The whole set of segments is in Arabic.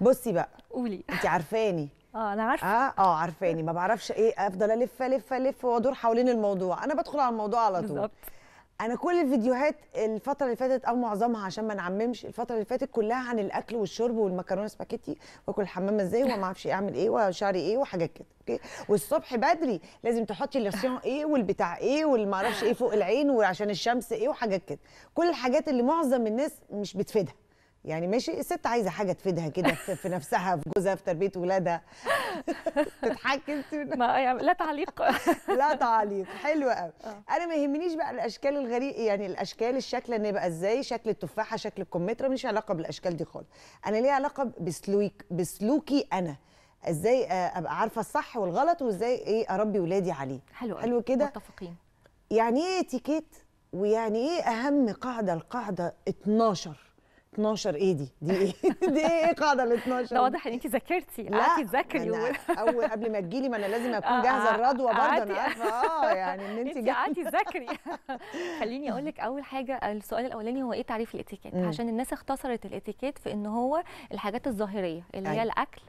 بصي بقى قولي انت عارفاني اه انا عارفه اه اه عارفاني ما بعرفش ايه افضل الف الف الف وادور حوالين الموضوع انا بدخل على الموضوع على طول بالظبط انا كل الفيديوهات الفتره اللي فاتت او معظمها عشان ما نعممش الفتره اللي فاتت كلها عن الاكل والشرب والمكرونه سباكيتي واكل الحمام ازاي وما اعرفش إيه اعمل ايه وشعري ايه وحاجات كده اوكي والصبح بدري لازم تحطي اللوسيون ايه والبتاع ايه اعرفش ايه فوق العين وعشان الشمس ايه وحاجات كده كل الحاجات اللي معظم الناس مش بتفيدها يعني ماشي الست عايزه حاجه تفيدها كده في نفسها في جوزها في تربيه ولادها تضحكي انت ما لا تعليق لا تعليق حلو قوي آه. انا ما يهمنيش بقى الاشكال الغريب يعني الاشكال الشكل ان يبقى ازاي شكل التفاحه شكل الكمثرى ماليش علاقه بالاشكال دي خالص انا ليا علاقه بسلوك بسلوكي انا ازاي آه، ابقى عارفه الصح والغلط وازاي ايه اربي ولادي عليه حلو حلو كده متفقين يعني ايه اتيكيت ويعني ايه اهم قاعده القاعده 12 12 ايه دي؟ دي ايه؟ دي ايه قاعده ال 12 ده واضح ان انت ذاكرتي قعدتي تذاكري اول قبل ما تجيلي ما انا لازم اكون آه، جاهزه آه، الرضوى برضه انا عارفه اه يعني ان انت قعدتي تذاكري خليني اقول لك اول حاجه السؤال الاولاني هو ايه تعريف الاتيكيت؟ عشان الناس اختصرت الاتيكيت في ان هو الحاجات الظاهريه اللي هي أيوة. الاكل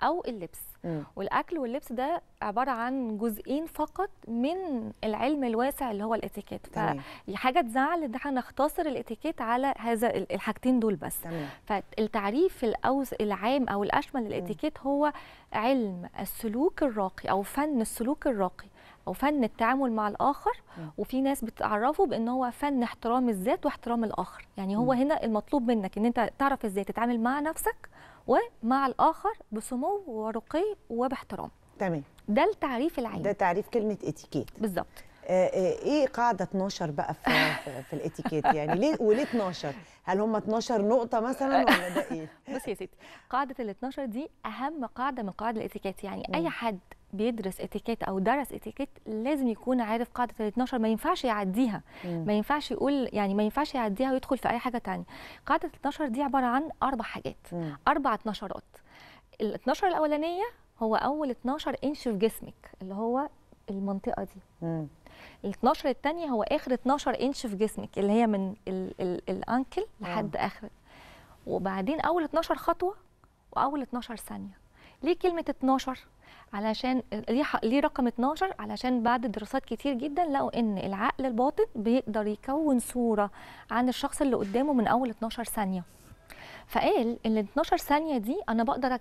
او اللبس مم. والاكل واللبس ده عباره عن جزئين فقط من العلم الواسع اللي هو الاتيكيت فحاجه تزعل ان احنا نختصر الاتيكيت على هذا الحاجتين دول بس تمام. فالتعريف الاوس العام او الاشمل للاتيكيت هو علم السلوك الراقي او فن السلوك الراقي او فن التعامل مع الاخر م. وفي ناس بتعرفه بان هو فن احترام الذات واحترام الاخر يعني هو م. هنا المطلوب منك ان انت تعرف ازاي تتعامل مع نفسك ومع الاخر بسمو ورقي وباحترام تمام ده التعريف العام ده تعريف كلمه اتيكيت بالظبط آه، آه، ايه قاعده 12 بقى في في الاتيكيت يعني ليه وليه 12 هل هم 12 نقطه مثلا ولا ده ايه بصي يا ستي قاعده ال 12 دي اهم قاعده من قواعد الاتيكيت يعني م. اي حد بيدرس اتيكيت او درس اتيكيت لازم يكون عارف قاعده ال 12 ما ينفعش يعديها ما ينفعش يقول يعني ما ينفعش يعديها ويدخل في اي حاجه ثانيه قاعده ال 12 دي عباره عن اربع حاجات مم. اربع 12 ال 12 الاولانيه هو اول 12 انش في جسمك اللي هو المنطقه دي ال 12 الثانيه هو اخر 12 انش في جسمك اللي هي من الانكل لحد مم. اخر وبعدين اول 12 خطوه واول 12 ثانيه ليه كلمه 12 علشان ليه رقم 12 علشان بعد دراسات كتير جدا لقوا ان العقل الباطن بيقدر يكون صوره عن الشخص اللي قدامه من اول 12 ثانيه فقال ان ال 12 ثانيه دي انا بقدر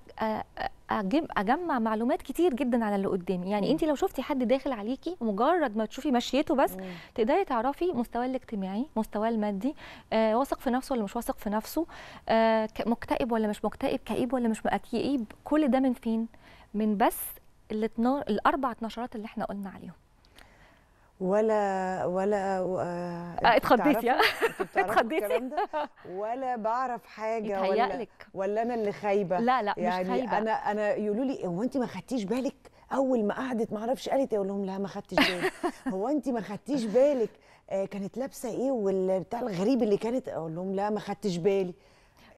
اجمع معلومات كتير جدا على اللي قدامي يعني انت لو شفتي حد داخل عليكي مجرد ما تشوفي مشيته بس تقدري تعرفي مستواه الاجتماعي مستواه المادي آه واثق في نفسه ولا مش واثق في نفسه آه مكتئب ولا مش مكتئب كئيب ولا مش كئيب كل ده من فين من بس الاربع اتناشرات اللي احنا قلنا عليهم ولا ولا اتخضيت آه، آه، يا اتخضيتي آه. ولا بعرف حاجه ولا ولا انا اللي خايبه لا لا يعني مش خايبه انا انا يقولوا لي هو انت ما خدتيش بالك اول ما قعدت ما اعرفش قالت إيه؟ اقول لهم لا ما خدتش بالي هو انت ما خدتيش بالك كانت لابسه ايه والبتاع الغريب اللي كانت اقول لهم لا ما خدتش بالي